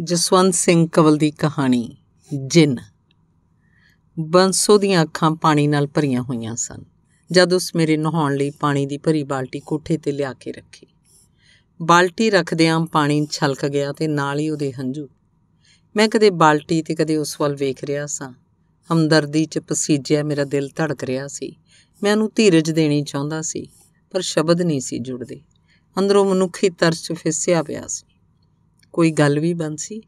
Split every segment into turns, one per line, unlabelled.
ਜਸਵੰਤ ਸਿੰਘ ਕਵਲ ਦੀ ਕਹਾਣੀ ਜਿੰਨ ਬੰਸੋ ਦੀਆਂ ਅੱਖਾਂ ਪਾਣੀ ਨਾਲ ਭਰੀਆਂ ਹੋਈਆਂ ਸਨ ਜਦ ਉਸ ਮੇਰੇ ਨਹਾਉਣ ਲਈ ਪਾਣੀ ਦੀ ਭਰੀ ਬਾਲਟੀ ਕੋਠੇ ਤੇ ਲਿਆ ਕੇ ਰੱਖੀ ਬਾਲਟੀ ਰੱਖਦਿਆਂ ਪਾਣੀ ਛਲਕ ਗਿਆ ਤੇ ਨਾਲ ਹੀ ਉਹਦੇ ਹੰਝੂ ਮੈਂ ਕਦੇ ਬਾਲਟੀ ਤੇ ਕਦੇ ਉਸ ਵੱਲ ਵੇਖ ਰਿਹਾ ਸਾਂ ਹਮਦਰਦੀ 'ਚ ਪਸੀਜਿਆ ਮੇਰਾ ਦਿਲ ਧੜਕ ਰਿਹਾ ਸੀ ਮੈਂ ਉਹਨੂੰ ਧੀਰਜ ਦੇਣੀ ਚਾਹੁੰਦਾ ਸੀ ਪਰ ਸ਼ਬਦ ਨਹੀਂ ਸੀ ਜੁੜਦੇ ਅੰਦਰੋਂ ਮਨੁੱਖੀ ਤਰਸ ਫਿਸਿਆ ਪਿਆ ਸੀ ਕੋਈ ਗੱਲ ਵੀ ਬੰਦ ਸੀ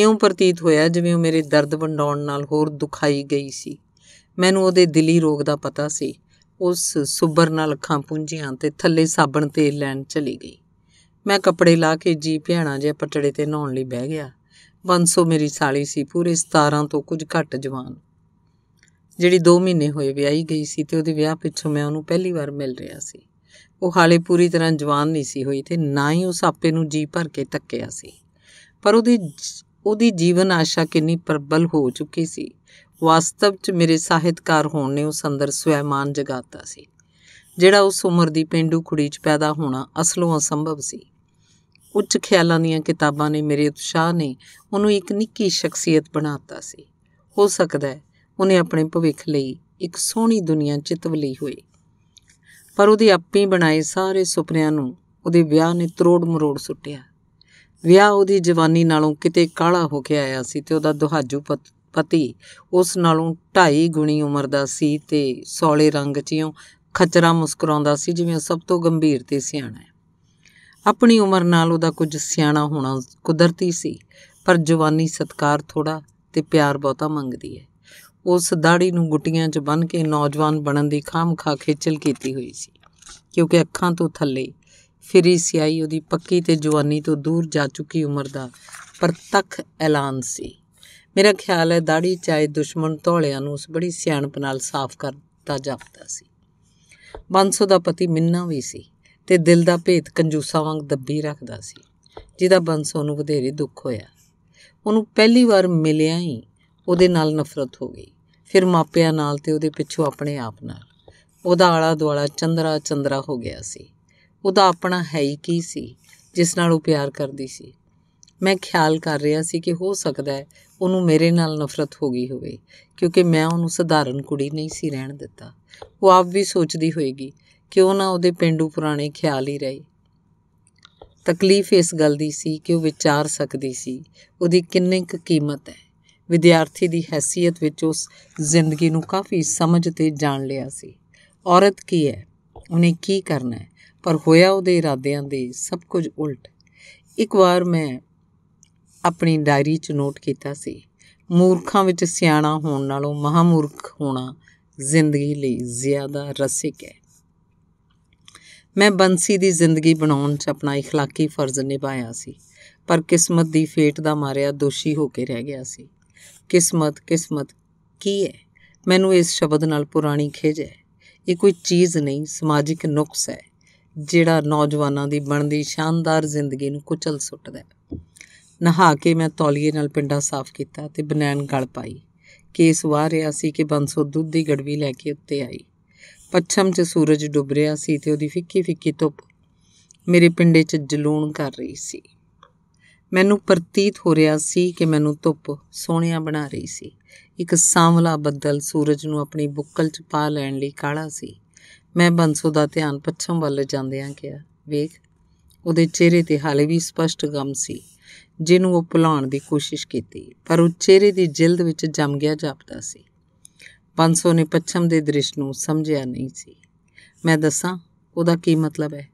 ਇਉਂ ਪ੍ਰਤੀਤ ਹੋਇਆ ਜਿਵੇਂ ਉਹ ਮੇਰੇ ਦਰਦ ਵੰਡਾਉਣ ਨਾਲ ਹੋਰ ਦੁਖਾਈ ਗਈ ਸੀ ਮੈਨੂੰ ਉਹਦੇ ਦਿਲੀ ਰੋਗ ਦਾ ਪਤਾ ਸੀ ਉਸ ਸੁਬਰ ਨਾਲ ਅੱਖਾਂ ਪੁੰਝੀਆਂ ਤੇ ਥੱਲੇ ਸਾਬਣ ਤੇਲ ਲੈਣ ਚਲੀ ਗਈ ਮੈਂ ਕੱਪੜੇ ਲਾ ਕੇ ਜੀ ਭਿਆਣਾ ਜਿਹਾ ਪਟੜੇ ਤੇ ਨਹਾਉਣ ਲਈ ਬਹਿ ਗਿਆ ਬੰਸੋ ਮੇਰੀ ਸਾਲੀ ਸੀ ਪੂਰੇ 17 ਤੋਂ ਕੁਝ ਘੱਟ ਜਵਾਨ ਜਿਹੜੀ 2 ਮਹੀਨੇ ਹੋਏ ਵਿਆਹੀ ਗਈ ਸੀ ਤੇ ਉਹਦੇ ਵਿਆਹ ਪਿੱਛੋਂ ਮੈਂ ਉਹਨੂੰ ਪਹਿਲੀ ਵਾਰ ਮਿਲ ਰਿਹਾ ਸੀ ਉਹ ਹਾਲੇ ਪੂਰੀ ਤਰ੍ਹਾਂ ਜਵਾਨ ਨਹੀਂ ਸੀ ਹੋਈ ਤੇ ਨਾ ਹੀ ਉਸ ਆਪੇ ਨੂੰ ਜੀ ਭਰ ਕੇ ਤੱਕਿਆ ਸੀ ਪਰ ਉਹਦੀ ਉਹਦੀ ਜੀਵਨ ਆਸ਼ਾ ਕਿੰਨੀ ਪ੍ਰਬਲ ਹੋ ਚੁੱਕੀ ਸੀ ਵਾਸਤਵ 'ਚ ਮੇਰੇ ਸਾਹਿਤਕਾਰ ਹੋਣ ਨੇ ਉਸ ਅੰਦਰ ਸਵੈਮਾਨ ਜਗਾਤਾ ਸੀ ਜਿਹੜਾ ਉਸ ਉਮਰ ਦੀ ਪਿੰਡੂ ਕੁੜੀ 'ਚ ਪੈਦਾ ਹੋਣਾ ਅਸਲੋਂ ਅਸੰਭਵ ਸੀ ਉੱਚ ਖਿਆਲਾਂ ਦੀਆਂ ਕਿਤਾਬਾਂ ਨੇ ਮੇਰੇ ਉਤਸ਼ਾਹ ਨੇ ਉਹਨੂੰ ਇੱਕ ਨਿੱਕੀ ਸ਼ਖਸੀਅਤ ਬਣਾਤਾ ਸੀ ਹੋ ਸਕਦਾ ਹੈ ਉਹਨੇ ਆਪਣੇ ਭਵਿੱਖ ਲਈ ਇੱਕ ਸੋਹਣੀ ਦੁਨੀਆ ਚਿਤਵ ਲਈ ਹੋਈ ਪਰ ਉਹਦੀ ਆਪੇ ਬਣਾਏ ਸਾਰੇ ਸੁਪਨਿਆਂ ਨੂੰ ਉਹਦੇ ਵਿਆਹ ਨੇ ਤਰੋੜ ਮਰੋੜ ਸੁੱਟਿਆ ਵਿਆਹ ਉਹਦੀ ਜਵਾਨੀ ਨਾਲੋਂ ਕਿਤੇ ਕਾਲਾ ਹੋ ਕੇ ਆਇਆ ਸੀ ਤੇ ਉਹਦਾ ਦੁਹਾਜੂ ਪਤੀ ਉਸ ਨਾਲੋਂ ਢਾਈ ਗੁਣੀ ਉਮਰ ਦਾ ਸੀ ਤੇ ਸੌਲੇ ਰੰਗ 'ਚਿਓਂ ਖਚਰਾ ਮੁਸਕਰਾਉਂਦਾ ਸੀ ਜਿਵੇਂ ਸਭ ਤੋਂ ਗੰਭੀਰ ਤੇ ਸਿਆਣਾ ਹੈ ਆਪਣੀ ਉਮਰ ਨਾਲ ਉਹਦਾ ਕੁਝ ਸਿਆਣਾ ਹੋਣਾ ਕੁਦਰਤੀ ਸੀ ਪਰ ਜਵਾਨੀ ਸਤਕਾਰ ਥੋੜਾ ਤੇ ਪਿਆਰ ਬਹੁਤਾ ਮੰਗਦੀ ਹੈ ਉਸ ਦਾੜੀ ਨੂੰ ਗੁੱਟੀਆਂ 'ਚ ਬੰਨ ਕੇ ਨੌਜਵਾਨ ਬਣਨ ਦੀ ਖਾਮਖਾ ਖੇਚਲ ਕੀਤੀ ਹੋਈ ਸੀ ਕਿਉਂਕਿ ਅੱਖਾਂ ਤੋਂ ਥੱਲੇ ਫਿਰੀ ਸਿਆਹੀ ਉਹਦੀ ਪੱਕੀ ਤੇ ਜਵਾਨੀ ਤੋਂ ਦੂਰ ਜਾ ਚੁੱਕੀ ਉਮਰ ਦਾ ਪ੍ਰਤੱਖ ਐਲਾਨ ਸੀ ਮੇਰਾ ਖਿਆਲ ਹੈ ਦਾੜੀ ਚਾਏ ਦੁਸ਼ਮਣ ਧੌਲਿਆਂ ਨੂੰ ਉਸ ਬੜੀ ਸਿਆਣਪ ਨਾਲ ਸਾਫ਼ ਕਰਦਾ ਜਾਪਦਾ ਸੀ ਬੰਸੋ ਦਾ ਪਤੀ ਮਿੰਨਾ ਵੀ ਸੀ ਤੇ ਦਿਲ ਦਾ ਭੇਤ ਕੰਜੂਸਾ ਵਾਂਗ ਦੱਬੀ ਰੱਖਦਾ ਸੀ ਜਿਹਦਾ ਬੰਸੋ ਨੂੰ ਵਧੇਰੇ ਦੁੱਖ ਹੋਇਆ ਉਹਨੂੰ ਪਹਿਲੀ ਵਾਰ ਮਿਲਿਆ ਹੀ ਉਹਦੇ ਨਾਲ ਨਫ਼ਰਤ ਹੋ ਗਈ ਫਿਰ ਮਾਪਿਆਂ ਨਾਲ ਤੇ ਉਹਦੇ ਪਿੱਛੋਂ ਆਪਣੇ ਆਪ ਨਾਲ ਉਹਦਾ ਆਲਾ ਦੁਆਲਾ ਚੰਦਰਾ ਚੰਦਰਾ ਹੋ ਗਿਆ ਸੀ ਉਹਦਾ ਆਪਣਾ ਹੈ ਹੀ ਕੀ ਸੀ ਜਿਸ ਨਾਲ ਉਹ ਪਿਆਰ ਕਰਦੀ ਸੀ ਮੈਂ ਖਿਆਲ ਕਰ ਰਿਹਾ ਸੀ ਕਿ ਹੋ ਸਕਦਾ ਹੈ ਉਹਨੂੰ ਮੇਰੇ ਨਾਲ ਨਫ਼ਰਤ ਹੋ ਗਈ ਹੋਵੇ ਕਿਉਂਕਿ ਮੈਂ ਉਹਨੂੰ ਸਧਾਰਨ ਕੁੜੀ ਨਹੀਂ ਸੀ ਰਹਿਣ ਦਿੱਤਾ ਉਹ ਆਪ ਵੀ ਸੋਚਦੀ ਹੋਏਗੀ ਕਿ ਉਹ ਨਾ ਉਹਦੇ ਪਿੰਡੂ ਪੁਰਾਣੇ ਖਿਆਲ ਹੀ ਰਹੇ ਤਕਲੀਫ ਇਸ ਗੱਲ ਦੀ ਸੀ ਕਿ ਉਹ ਵਿਚਾਰ ਸਕਦੀ ਸੀ ਉਹਦੀ ਕਿੰਨੀ ਕੁ ਕੀਮਤ ਹੈ ਵਿਦਿਆਰਥੀ ਦੀ ਹیثیت ਵਿੱਚ ਉਸ ਜ਼ਿੰਦਗੀ ਨੂੰ ਕਾਫੀ ਸਮਝ ਤੇ ਜਾਣ ਲਿਆ ਸੀ ਔਰਤ ਕੀ ਹੈ ਉਹਨੇ ਕੀ ਕਰਨਾ ਹੈ ਪਰ ਹੋਇਆ ਉਹਦੇ ਇਰਾਦਿਆਂ ਦੇ ਸਭ ਕੁਝ ਉਲਟ ਇੱਕ ਵਾਰ ਮੈਂ ਆਪਣੀ ਡਾਇਰੀ 'ਚ ਨੋਟ ਕੀਤਾ ਸੀ ਮੂਰਖਾਂ ਵਿੱਚ ਸਿਆਣਾ ਹੋਣ ਨਾਲੋਂ ਮਹਾਮੂਰਖ ਹੋਣਾ ਜ਼ਿੰਦਗੀ ਲਈ ਜ਼ਿਆਦਾ ਰਸਿਕ ਹੈ ਮੈਂ ਬੰਸੀ ਦੀ ਜ਼ਿੰਦਗੀ ਬਣਾਉਣ 'ਚ ਆਪਣਾ اخلاقی ਫਰਜ਼ ਨਿਭਾਇਆ ਸੀ ਪਰ ਕਿਸਮਤ ਦੀ ਫੇਟ ਦਾ ਮਾਰਿਆ ਦੋਸ਼ੀ ਹੋ ਕੇ ਰਹਿ ਗਿਆ ਸੀ ਕਿਸਮਤ ਕਿਸਮਤ ਕੀ ਹੈ ਮੈਨੂੰ ਇਸ ਸ਼ਬਦ ਨਾਲ ਪੁਰਾਣੀ ਖੇਜ ਹੈ ਇਹ ਕੋਈ ਚੀਜ਼ ਨਹੀਂ ਸਮਾਜਿਕ ਨੁਕਸ ਹੈ ਜਿਹੜਾ ਨੌਜਵਾਨਾਂ ਦੀ ਬਣਦੀ ਸ਼ਾਨਦਾਰ ਜ਼ਿੰਦਗੀ ਨੂੰ ਕੁਚਲ ਸੁੱਟਦਾ ਹੈ ਨਹਾ ਕੇ ਮੈਂ ਤੌਲੀਏ ਨਾਲ ਪਿੰਡਾ ਸਾਫ਼ ਕੀਤਾ ਤੇ ਬਨੈਣ ਗਲ ਪਾਈ ਕੇਸ ਵਾਹ ਰਿਆ ਸੀ ਕਿ ਬੰਸੋ ਦੁੱਧ ਦੀ ਗੜਵੀ ਲੈ ਕੇ ਉੱਤੇ ਆਈ ਪੱਛਮ 'ਚ ਸੂਰਜ ਡੁੱਬ ਰਿਹਾ ਸੀ ਤੇ ਉਹਦੀ ਫਿੱਕੀ ਫਿੱਕੀ ਧੁੱਪ ਮੇਰੇ ਪਿੰਡੇ 'ਚ ਜਲੂਣ ਕਰ ਰਹੀ ਸੀ ਮੈਨੂੰ ਪ੍ਰਤੀਤ ਹੋ ਰਿਹਾ ਸੀ ਕਿ ਮੈਨੂੰ ਧੁੱਪ ਸੋਹਣਿਆ ਬਣਾ ਰਹੀ ਸੀ ਇੱਕ ਸਾਂਵਲਾ ਬੱਦਲ ਸੂਰਜ ਨੂੰ ਆਪਣੀ ਬੁੱਕਲ 'ਚ ਪਾ ਲੈਣ ਲਈ ਕਾਲਾ ਸੀ ਮੈਂ ਬੰਸੋ ਦਾ ਧਿਆਨ ਪੱਛਮ ਵੱਲ ਜਾਂਦਿਆਂ ਕਿਆ ਵੇਖ ਉਹਦੇ ਚਿਹਰੇ ਤੇ ਹਾਲੇ ਵੀ ਸਪਸ਼ਟ ਗਮ ਸੀ ਜਿਹਨੂੰ ਉਹ ਭੁਲਾਉਣ ਦੀ ਕੋਸ਼ਿਸ਼ ਕੀਤੀ ਪਰ ਉਹ ਚਿਹਰੇ ਦੀ ਜਿਲਦ ਵਿੱਚ ਜੰਮ ਗਿਆ ਜਾਪਦਾ ਸੀ ਬੰਸੋ ਨੇ ਪੱਛਮ ਦੇ ਦ੍ਰਿਸ਼ ਨੂੰ ਸਮਝਿਆ ਨਹੀਂ ਸੀ ਮੈਂ ਦੱਸਾਂ ਉਹਦਾ ਕੀ ਮਤਲਬ ਹੈ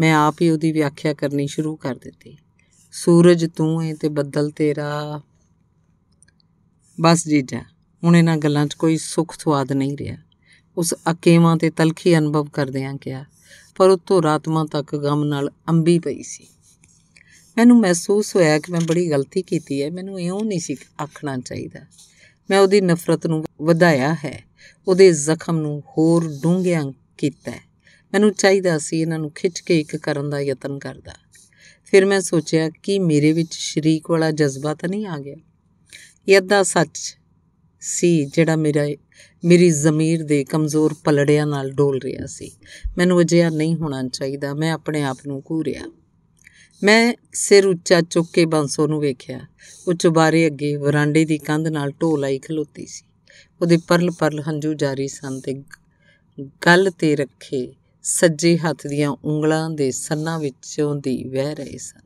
ਮੈਂ ਆਪ ਹੀ ਉਹਦੀ ਵਿਆਖਿਆ ਕਰਨੀ ਸ਼ੁਰੂ ਕਰ ਦਿੱਤੀ ਸੂਰਜ ਤੂੰ ਏ ਤੇ ਬੱਦਲ ਤੇਰਾ ਬਸ ਜੀਜਾ ਹੁਣ ਇਹਨਾਂ ਗੱਲਾਂ 'ਚ ਕੋਈ ਸੁੱਖ ਸਵਾਦ ਨਹੀਂ ਰਿਹਾ ਉਸ ਅਕੇਵਾਂ ਤੇ ਤਲਖੀ ਅਨੁਭਵ ਕਰਦਿਆਂ ਕਿਹਾ ਪਰ ਉਤੋਂ ਰਾਤਮਾ ਤੱਕ ਗਮ ਨਾਲ ਅੰਬੀ ਪਈ ਸੀ ਮੈਨੂੰ ਮਹਿਸੂਸ ਹੋਇਆ ਕਿ ਮੈਂ ਬੜੀ ਗਲਤੀ ਕੀਤੀ ਹੈ ਮੈਨੂੰ ਇਉਂ ਨਹੀਂ ਸੀ ਆਖਣਾ ਚਾਹੀਦਾ ਮੈਂ ਉਹਦੀ ਨਫ਼ਰਤ ਨੂੰ ਵਧਾਇਆ ਹੈ ਉਹਦੇ ਜ਼ਖਮ ਨੂੰ ਹੋਰ ਡੂੰਘਿਆਂ ਕੀਤਾ ਮੈਨੂੰ ਚਾਹੀਦਾ ਸੀ ਇਹਨਾਂ ਨੂੰ ਖਿੱਚ ਕੇ ਇੱਕ ਕਰਨ ਦਾ ਯਤਨ ਕਰਦਾ ਫਿਰ ਮੈਂ ਸੋਚਿਆ ਕਿ ਮੇਰੇ ਵਿੱਚ ਸ਼ਰੀਕ ਵਾਲਾ ਜਜ਼ਬਾ ਤਾਂ ਨਹੀਂ ਆ ਗਿਆ ਇਹ ਅੱਧਾ ਸੱਚ ਸੀ ਜਿਹੜਾ ਮੇਰਾ ਮੇਰੀ ਜ਼ਮੀਰ ਦੇ ਕਮਜ਼ੋਰ ਪਲੜਿਆਂ ਨਾਲ ਡੋਲ ਰਿਹਾ ਸੀ ਮੈਨੂੰ ਅਜਿਹਾ ਨਹੀਂ ਹੋਣਾ ਚਾਹੀਦਾ ਮੈਂ ਆਪਣੇ ਆਪ ਨੂੰ ਘੂਰਿਆ ਮੈਂ ਸਿਰ ਉੱਚਾ ਚੁੱਕ ਕੇ ਬੰਸੋ ਨੂੰ ਵੇਖਿਆ ਉਹ ਚੁਬਾਰੇ ਅੱਗੇ ਵਰਾਂਡੇ ਦੀ ਕੰਧ ਨਾਲ ਢੋਲਾਈ ਖਲੋਤੀ ਸੀ ਉਹਦੇ ਪਰਲ ਪਰਲ ਹੰਝੂ ਜਾਰੀ ਸਨ ਤੇ ਗੱਲ ਤੇ ਰੱਖੇ ਸੱਜੇ ਹੱਥ ਦੀਆਂ ਉਂਗਲਾਂ ਦੇ ਸੰਨਾਂ ਵਿੱਚੋਂ ਦੀ ਵਹਿ ਰਹੇ ਸਨ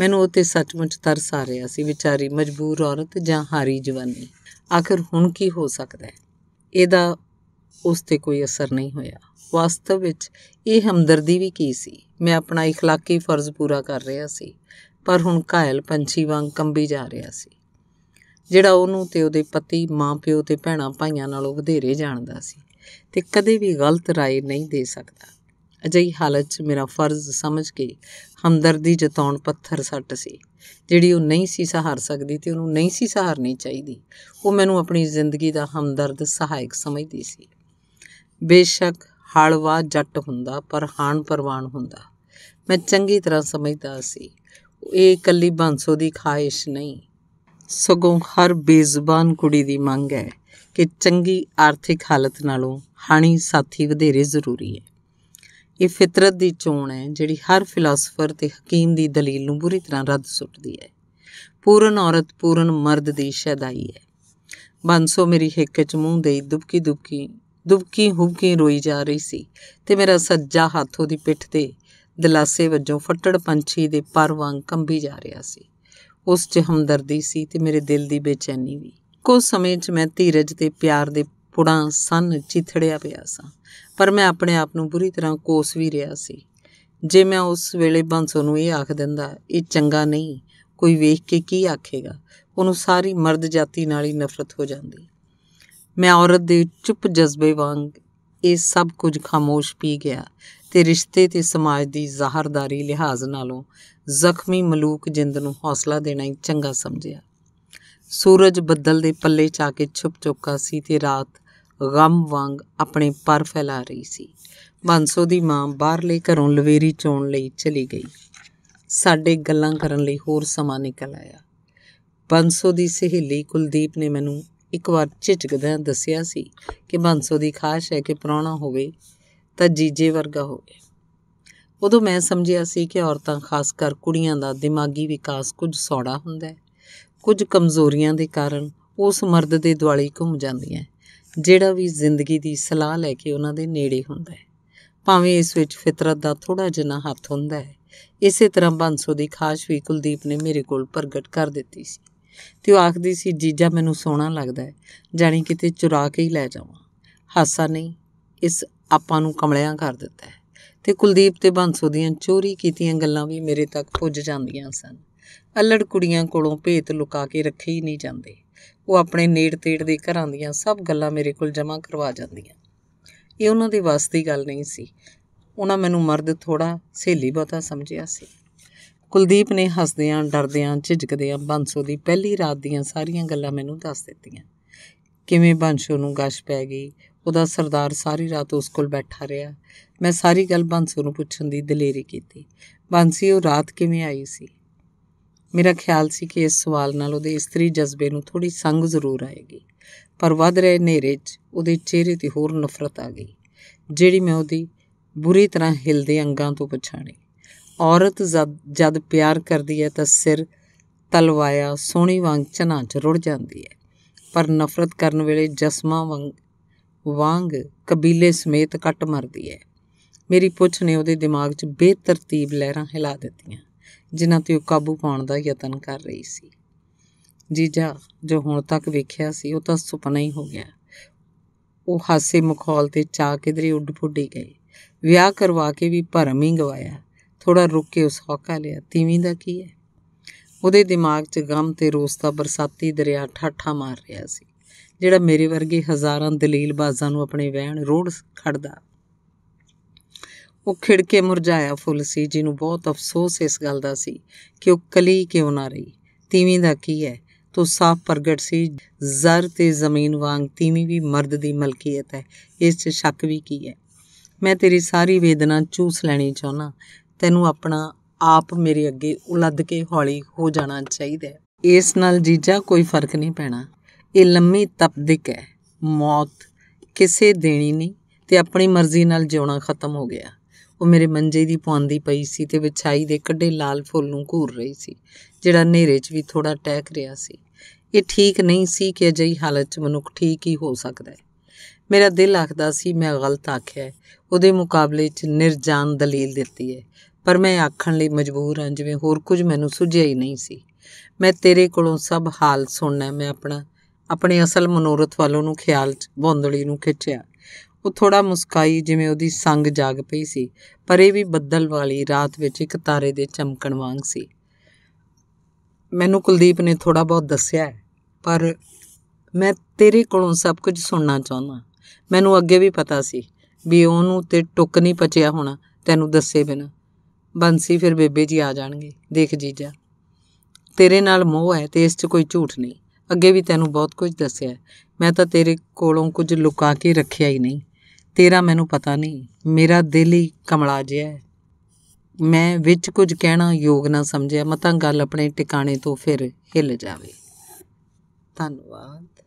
ਮੈਨੂੰ ਉਹ ਤੇ ਸੱਚਮੁੱਚ ਤਰਸ ਆ ਰਿਹਾ ਸੀ ਵਿਚਾਰੀ ਮਜਬੂਰ ਔਰਤ ਜਾਂ ਹਾਰੀ ਜਵਾਨੀ ਆਖਰ ਹੁਣ ਕੀ ਹੋ ਸਕਦਾ ਹੈ ਇਹਦਾ ਉਸ ਤੇ ਕੋਈ ਅਸਰ ਨਹੀਂ ਹੋਇਆ ਵਾਸਤਵ ਵਿੱਚ ਇਹ ਹਮਦਰਦੀ ਵੀ ਕੀ ਸੀ ਮੈਂ ਆਪਣਾ اخلاقی ਫਰਜ਼ ਪੂਰਾ ਕਰ ਰਿਹਾ ਸੀ ਪਰ ਹੁਣ ਘਾਇਲ ਪੰਛੀ ਵਾਂਗ ਕੰਬੀ ਜਾ ਰਿਹਾ ਸੀ ਜਿਹੜਾ ਉਹਨੂੰ ਤੇ ਉਹਦੇ ਪਤੀ ਮਾਂ ਪਿਓ ਤੇ ਭੈਣਾ ਭਾਈਆਂ ਨਾਲੋਂ ਵਧੇਰੇ ਜਾਣਦਾ ਸੀ ਤੇ ਕਦੇ ਵੀ ਗਲਤ رائے ਨਹੀਂ ਦੇ ਸਕਦਾ ਅਜਿਹੀ ਹਾਲਤ 'ਚ ਮੇਰਾ ਫਰਜ਼ ਸਮਝ ਕੇ ਹਮਦਰਦੀ ਜਤਾਉਣ ਪੱਥਰ ਸੱਟ ਸੀ ਜਿਹੜੀ ਉਹ ਨਹੀਂ ਸੀ ਸਹਾਰ ਸਕਦੀ ਤੇ ਉਹਨੂੰ ਨਹੀਂ ਸੀ ਸਹਾਰਨੀ ਚਾਹੀਦੀ ਉਹ ਮੈਨੂੰ ਆਪਣੀ ਜ਼ਿੰਦਗੀ ਦਾ ਹਮਦਰਦ ਸਹਾਇਕ ਸਮਝਦੀ ਸੀ ਬੇਸ਼ੱਕ ਹਲਵਾ ਜੱਟ ਹੁੰਦਾ ਪਰ ਹਾਨ ਪਰਵਾਨ ਹੁੰਦਾ ਮੈਂ ਚੰਗੀ ਤਰ੍ਹਾਂ ਸਮਝਦਾ ਸੀ ਇਹ ਇਕੱਲੀ ਬੰਸੋ ਦੀ ਖਾਹਿਸ਼ ਨਹੀਂ ਸਗੋਂ ਹਰ ਬੇਜ਼ਬਾਨ ਕੁੜੀ ਦੀ ਮੰਗ ਹੈ ਕਿ ਚੰਗੀ ਆਰਥਿਕ ਹਾਲਤ ਨਾਲੋਂ ਹਾਣੀ ਸਾਥੀ ਵਧੇਰੇ ਜ਼ਰੂਰੀ ਹੈ ਇਹ ਫਿਤਰਤ ਦੀ ਚੋਣ ਹੈ ਜਿਹੜੀ ਹਰ ਫਿਲਾਸਫਰ ਤੇ ਹਕੀਮ ਦੀ ਦਲੀਲ ਨੂੰ ਬੁਰੀ ਤਰ੍ਹਾਂ ਰੱਦ ਸੁੱਟਦੀ ਹੈ ਪੂਰਨ ਔਰਤ ਪੂਰਨ ਮਰਦ ਦੀ ਸ਼ੈਦਾਈ ਹੈ ਬੰਸੋ ਮੇਰੀ ਹਿੱਕ ਚ ਮੂੰਹ ਦੇਈ ਦੁਬਕੀ ਦੁਬਕੀ ਦੁਬਕੀ ਹੁਬਕੀ ਰੋਈ ਜਾ ਰਹੀ ਸੀ ਤੇ ਮੇਰਾ ਸੱਜਾ ਹੱਥ ਉਹਦੀ ਪਿੱਠ ਤੇ ਦਲਾਸੇ ਵੱਜੋਂ ਫੱਟੜ ਪੰਛੀ ਦੇ ਪਰ ਵਾਂਗ ਕੰਬੀ ਜਾ ਰਿਹਾ ਸੀ ਉਸ 'ਚ ਹਮਦਰਦੀ ਸੀ ਤੇ ਮੇਰੇ ਦਿਲ ਦੀ ਬੇਚੈਨੀ ਵੀ ਕੋ ਸਮੇਂ 'ਚ ਮੈਂ ਧੀਰਜ ਤੇ ਪਿਆਰ ਦੇ ਪੁੜਾਂ ਸਨ ਚਿਥੜਿਆ ਪਿਆ ਸਾਂ ਪਰ ਮੈਂ ਆਪਣੇ ਆਪ ਨੂੰ ਬੁਰੀ ਤਰ੍ਹਾਂ ਕੋਸ ਵੀ ਰਿਹਾ ਸੀ ਜੇ ਮੈਂ ਉਸ ਵੇਲੇ ਬੰਸੋ ਨੂੰ ਇਹ ਆਖ ਦਿੰਦਾ ਇਹ ਚੰਗਾ ਨਹੀਂ ਕੋਈ ਵੇਖ ਕੇ ਕੀ ਆਖੇਗਾ ਉਹਨੂੰ ਸਾਰੀ ਮਰਦ ਜਾਤੀ ਨਾਲ ਹੀ ਨਫ਼ਰਤ ਹੋ ਜਾਂਦੀ ਮੈਂ ਔਰਤ ਦੇ ਚੁੱਪ ਜਜ਼ਬੇ ਵਾਂਗ ਇਹ ਸਭ ਕੁਝ ਖਾਮੋਸ਼ ਪੀ ਗਿਆ ਤੇ ਰਿਸ਼ਤੇ ਤੇ ਸਮਾਜ ਦੀ ਜ਼ਾਹਰਦਾਰੀ ਲਿਹਾਜ਼ ਨਾਲੋਂ ਜ਼ਖਮੀ ਮਲੂਕ ਜਿੰਦ ਨੂੰ ਹੌਸਲਾ ਦੇਣਾ ਹੀ ਚੰਗਾ ਸਮਝਿਆ ਸੂਰਜ ਬੱਦਲ ਦੇ ਪੱਲੇ ਚਾ ਕੇ ਛੁਪ ਚੁੱਕਾ ਸੀ ਤੇ ਰਾਤ ਗਮ ਵਾਂਗ ਆਪਣੇ ਪਰ ਫੈਲਾ ਰਹੀ ਸੀ ਬੰਸੋ ਦੀ ਮਾਂ ਬਾਹਰਲੇ ਘਰੋਂ ਲਵੇਰੀ ਚੋਣ ਲਈ ਚਲੀ ਗਈ ਸਾਡੇ ਗੱਲਾਂ ਕਰਨ ਲਈ ਹੋਰ ਸਮਾਂ ਨਿਕਲ ਆਇਆ ਬੰਸੋ ਦੀ ਸਹੇਲੀ ਕੁਲਦੀਪ ਨੇ ਮੈਨੂੰ ਇੱਕ ਵਾਰ ਝਿਜਕਦਿਆਂ ਦੱਸਿਆ ਸੀ ਕਿ ਬੰਸੋ ਦੀ ਖਾਸ਼ ਹੈ ਕਿ ਪ੍ਰਾਣਾ ਹੋਵੇ ਤਾਂ ਜੀਜੇ ਵਰਗਾ ਹੋਵੇ ਉਦੋਂ ਮੈਂ ਸਮਝਿਆ ਸੀ ਕਿ ਔਰਤਾਂ ਖਾਸ ਕਰ ਕੁੜੀਆਂ ਦਾ ਦਿਮਾਗੀ ਵਿਕਾਸ ਕੁਝ ਸੌੜਾ ਹੁੰਦਾ ਹੈ ਕੁਝ ਕਮਜ਼ੋਰੀਆਂ ਦੇ ਕਾਰਨ ਉਸ ਮਰਦ ਦੇ ਦੁਆਲੇ ਘੁੰਮ ਜਾਂਦੀਆਂ ਜਿਹੜਾ ਵੀ ਜ਼ਿੰਦਗੀ ਦੀ ਸਲਾਹ ਲੈ ਕੇ ਉਹਨਾਂ ਦੇ ਨੇੜੇ ਹੁੰਦਾ ਹੈ ਭਾਵੇਂ ਇਸ ਵਿੱਚ ਫਿਤਰਤ ਦਾ ਥੋੜਾ ਜਿਹਾ ਹੱਥ ਹੁੰਦਾ ਹੈ ਇਸੇ ਤਰ੍ਹਾਂ ਬੰਸੋ ਦੀ ਖਾਸ਼ ਵੀ ਕੁਲਦੀਪ ਨੇ ਮੇਰੇ ਕੋਲ ਪ੍ਰਗਟ ਕਰ ਦਿੱਤੀ ਸੀ ਤੇ ਉਹ ਆਖਦੀ ਸੀ ਜੀਜਾ ਮੈਨੂੰ ਸੋਹਣਾ ਲੱਗਦਾ ਹੈ ਜਾਣੀ ਕਿਤੇ ਚੁਰਾ ਕੇ ਹੀ ਲੈ ਜਾਵਾਂ ਹਾਸਾ ਨਹੀਂ ਇਸ ਆਪਾਂ ਨੂੰ ਕਮਲਿਆਂ ਕਰ ਦਿੱਤਾ ਹੈ ਤੇ ਕੁਲਦੀਪ ਤੇ ਬੰਸੋ ਦੀਆਂ ਚੋਰੀ ਕੀਤੀਆਂ ਗੱਲਾਂ ਵੀ ਮੇਰੇ ਤੱਕ ਪੁੱਜ ਜਾਂਦੀਆਂ ਸਨ ਅਲੜ ਕੁੜੀਆਂ ਕੋਲੋਂ ਭੇਤ ਲੁਕਾ ਕੇ ਰੱਖੇ ਹੀ ਨਹੀਂ ਜਾਂਦੇ ਉਹ ਆਪਣੇ ਨੇੜ-ਤੇੜ ਦੇ ਘਰਾਂ ਦੀਆਂ ਸਭ ਗੱਲਾਂ ਮੇਰੇ ਕੋਲ ਜਮ੍ਹਾਂ ਕਰਵਾ ਜਾਂਦੀਆਂ ਇਹ ਉਹਨਾਂ ਦੇ ਵਾਸ ਦੀ ਗੱਲ ਨਹੀਂ ਸੀ ਉਹਨਾਂ ਮੈਨੂੰ ਮਰਦ ਥੋੜਾ ਸਹੇਲੀ ਬਹੁਤਾ ਸਮਝਿਆ ਸੀ ਕੁਲਦੀਪ ਨੇ ਹੱਸਦਿਆਂ ਡਰਦਿਆਂ ਝਿਜਕਦਿਆਂ ਬੰਸੋ ਦੀ ਪਹਿਲੀ ਰਾਤ ਦੀਆਂ ਸਾਰੀਆਂ ਗੱਲਾਂ ਮੈਨੂੰ ਦੱਸ ਦਿੱਤੀਆਂ ਕਿਵੇਂ ਬੰਸੋ ਨੂੰ ਗਸ਼ ਪੈ ਗਈ ਉਹਦਾ ਸਰਦਾਰ ਸਾਰੀ ਰਾਤ ਉਸ ਕੋਲ ਬੈਠਾ ਰਿਹਾ ਮੈਂ ਸਾਰੀ ਗੱਲ ਬੰਸੋ ਨੂੰ ਪੁੱਛਣ ਦੀ ਦਲੇਰੀ ਕੀਤੀ ਬੰਸੀ ਉਹ ਰਾਤ ਕਿਵੇਂ ਆਈ ਸੀ ਮੇਰਾ ਖਿਆਲ ਸੀ ਕਿ ਇਸ ਸਵਾਲ ਨਾਲ ਉਹਦੇ ਇਸਤਰੀ ਜਜ਼ਬੇ ਨੂੰ ਥੋੜੀ ਸੰਗ ਜ਼ਰੂਰ ਆਏਗੀ ਪਰ ਵੱਧ ਰਹੇ ਹਨੇਰੇ 'ਚ ਉਹਦੇ ਚਿਹਰੇ ਤੇ ਹੋਰ ਨਫ਼ਰਤ ਆ ਗਈ ਜਿਹੜੀ ਮੈਂ ਉਹਦੀ ਬੁਰੀ ਤਰ੍ਹਾਂ ਹਿਲਦੇ ਅੰਗਾਂ ਤੋਂ ਪਛਾਣੀ ਔਰਤ ਜਦ ਪਿਆਰ ਕਰਦੀ ਹੈ ਤਾਂ ਸਿਰ ਤਲਵਾਇਆ ਸੋਹਣੀ ਵਾਂਗ ਚਨਾ ਚ ਰੁੜ ਜਾਂਦੀ ਹੈ ਪਰ ਨਫ਼ਰਤ ਕਰਨ ਵੇਲੇ ਜਸਮਾ ਵਾਂਗ ਵਾਂਗ ਕਬੀਲੇ ਸਮੇਤ ਕੱਟ ਮਰਦੀ ਹੈ ਮੇਰੀ ਪੁੱਛ ਨੇ ਉਹਦੇ ਦਿਮਾਗ 'ਚ ਬੇਤਰਤੀਬ ਲਹਿਰਾਂ ਹਿਲਾ ਦਿੱਤੀਆਂ ਜਿਨ੍ਹਾਂ ਤੇ ਉਹ ਕਾਬੂ ਪਾਉਣ ਦਾ ਯਤਨ ਕਰ ਰਹੀ ਸੀ ਜੀਜਾ ਜੋ ਹੁਣ ਤੱਕ ਵੇਖਿਆ ਸੀ ਉਹ ਤਾਂ ਸੁਪਨਾ ਹੀ ਹੋ ਗਿਆ ਉਹ ਹਾਸੇ ਮਖੌਲ ਤੇ ਚਾ ਕਿਧਰੇ ਉੱਡ ਫੁੱਡੀ ਗਈ ਵਿਆਹ ਕਰਵਾ ਕੇ ਵੀ ਭਰਮ ਹੀ ਗਵਾਇਆ ਥੋੜਾ ਰੁੱਕ ਕੇ ਉਸ ਹੌਕਾ ਲਿਆ ਤੀਵੀਂ ਦਾ ਕੀ ਹੈ ਉਹਦੇ ਦਿਮਾਗ 'ਚ ਗਮ ਤੇ ਰੋਸ ਦਾ ਬਰਸਾਤੀ ਦਰਿਆ ਠਾਠਾ ਮਾਰ ਰਿਹਾ ਸੀ ਜਿਹੜਾ ਮੇਰੇ ਵਰਗੇ ਹਜ਼ਾਰਾਂ ਦਲੀਲ ਬਾਜ਼ਾਂ ਨੂੰ ਆਪਣੇ ਵਹਿਣ ਰੋੜ ਖੜਦਾ ਉਹ ਖਿੜ ਕੇ ਮੁਰਝਾਇਆ ਫੁੱਲ ਸੀ ਜਿਹਨੂੰ ਬਹੁਤ ਅਫਸੋਸ ਇਸ ਗੱਲ ਦਾ ਸੀ ਕਿ ਉਹ ਕਲੀ ਕਿਉਂ ਨਾ ਰਹੀ ਤੀਵੀਂ ਦਾ ਕੀ ਹੈ ਤੋ ਸਾਫ਼ ਪ੍ਰਗਟ ਸੀ ਜ਼ਰ ਤੇ ਜ਼ਮੀਨ ਵਾਂਗ ਤੀਵੀਂ ਵੀ ਮਰਦ ਦੀ ਮਲਕੀਅਤ ਹੈ ਇਸ 'ਚ ਸ਼ੱਕ ਵੀ ਕੀ ਹੈ ਮੈਂ ਤੇਰੀ ਸਾਰੀ ਵੇਦਨਾ ਚੂਸ ਲੈਣੀ ਚਾਹਨਾ ਤੈਨੂੰ ਆਪਣਾ ਆਪ ਮੇਰੇ ਅੱਗੇ ਉਲੱਦ ਕੇ ਹੌਲੀ ਹੋ ਜਾਣਾ ਚਾਹੀਦਾ ਇਸ ਨਾਲ ਜੀਜਾ ਕੋਈ ਫਰਕ ਨਹੀਂ ਪੈਣਾ ਇਹ ਲੰਮੀ ਤਪਦਿਕ ਹੈ ਮੌਤ ਕਿਸੇ ਦੇਣੀ ਨਹੀਂ ਤੇ ਆਪਣੀ ਮਰਜ਼ੀ ਨਾਲ ਜਿਉਣਾ ਖਤਮ ਹੋ ਗਿਆ ਉਹ ਮੇਰੇ ਮੰਜੇ ਦੀ ਪੌਂਦੀ ਪਈ ਸੀ ਤੇ ਵਿਛਾਈ ਦੇ ਕੱਢੇ ਲਾਲ ਫੁੱਲ ਨੂੰ ਘੂਰ ਰਹੀ ਸੀ ਜਿਹੜਾ ਹਨੇਰੇ 'ਚ ਵੀ ਥੋੜਾ ਟਹਿਕ ਰਿਹਾ ਸੀ ਇਹ ਠੀਕ ਨਹੀਂ ਸੀ ਕਿ ਅਜਿਹੀ ਹਾਲਤ 'ਚ ਮਨੁੱਖ ਠੀਕ ਹੀ ਹੋ ਸਕਦਾ ਹੈ ਮੇਰਾ ਦਿਲ ਆਖਦਾ ਸੀ ਮੈਂ ਗਲਤ ਆਖਿਆ ਉਹਦੇ ਮੁਕਾਬਲੇ 'ਚ ਨਿਰਜਾਨ ਦਲੀਲ ਦਿੱਤੀ ਹੈ ਪਰ ਮੈਂ ਆਖਣ ਲਈ ਮਜਬੂਰ ਹਾਂ ਜਿਵੇਂ ਹੋਰ ਕੁਝ ਮੈਨੂੰ ਸੁਝਿਆ ਹੀ ਨਹੀਂ ਸੀ ਮੈਂ ਤੇਰੇ ਕੋਲੋਂ ਸਭ ਹਾਲ ਸੁਣਨਾ ਮੈਂ ਆਪਣਾ ਆਪਣੇ ਅਸਲ ਮਨੋਰਥ ਵੱਲੋਂ ਨੂੰ ਖਿਆਲ 'ਚ ਬੌਂਦਲੀ ਨੂੰ ਖਿੱਚਿਆ ਉਹ ਥੋੜਾ ਮੁਸਕਾਈ ਜਿਵੇਂ ਉਹਦੀ ਸੰਗ ਜਾਗ ਪਈ ਸੀ ਪਰ ਇਹ ਵੀ ਬੱਦਲ ਵਾਲੀ ਰਾਤ ਵਿੱਚ ਇੱਕ ਤਾਰੇ ਦੇ ਚਮਕਣ ਵਾਂਗ ਸੀ ਮੈਨੂੰ ਕੁਲਦੀਪ ਨੇ ਥੋੜਾ ਬਹੁਤ ਦੱਸਿਆ ਪਰ ਮੈਂ ਤੇਰੇ ਕੋਲੋਂ ਸਭ ਕੁਝ ਸੁਣਨਾ ਚਾਹੁੰਦਾ ਮੈਨੂੰ ਅੱਗੇ ਵੀ ਪਤਾ ਸੀ ਵੀ ਉਹਨੂੰ ਤੇ ਟੁੱਕ ਨਹੀਂ ਪਚਿਆ ਹੋਣਾ ਤੈਨੂੰ ਦੱਸੇ ਬਿਨਾ ਬੰਸੀ ਫਿਰ ਬੇਬੇ ਜੀ ਆ ਜਾਣਗੇ ਦੇਖ ਜੀਜਾ ਤੇਰੇ ਨਾਲ ਮੋਹ ਹੈ ਤੇ ਇਸ 'ਚ ਕੋਈ ਝੂਠ ਨਹੀਂ ਅੱਗੇ ਵੀ ਤੈਨੂੰ ਬਹੁਤ ਕੁਝ ਦੱਸਿਆ ਮੈਂ ਤਾਂ ਤੇਰੇ ਕੋਲੋਂ ਕੁਝ ਲੁਕਾ ਕੇ ਰੱਖਿਆ ਹੀ ਨਹੀਂ ਤੇਰਾ ਮੈਨੂੰ ਪਤਾ ਨਹੀਂ ਮੇਰਾ ਦਿਲ ਹੀ ਕਮਲਾ ਜਿਹਾ ਹੈ ਮੈਂ ਵਿੱਚ ਕੁਝ ਕਹਿਣਾ ਯੋਗ ਨਾ ਸਮਝਿਆ ਮਤਾਂ ਗੱਲ ਆਪਣੇ ਟਿਕਾਣੇ ਤੋਂ ਫਿਰ ਹਿੱਲ ਜਾਵੇ ਧੰਨਵਾਦ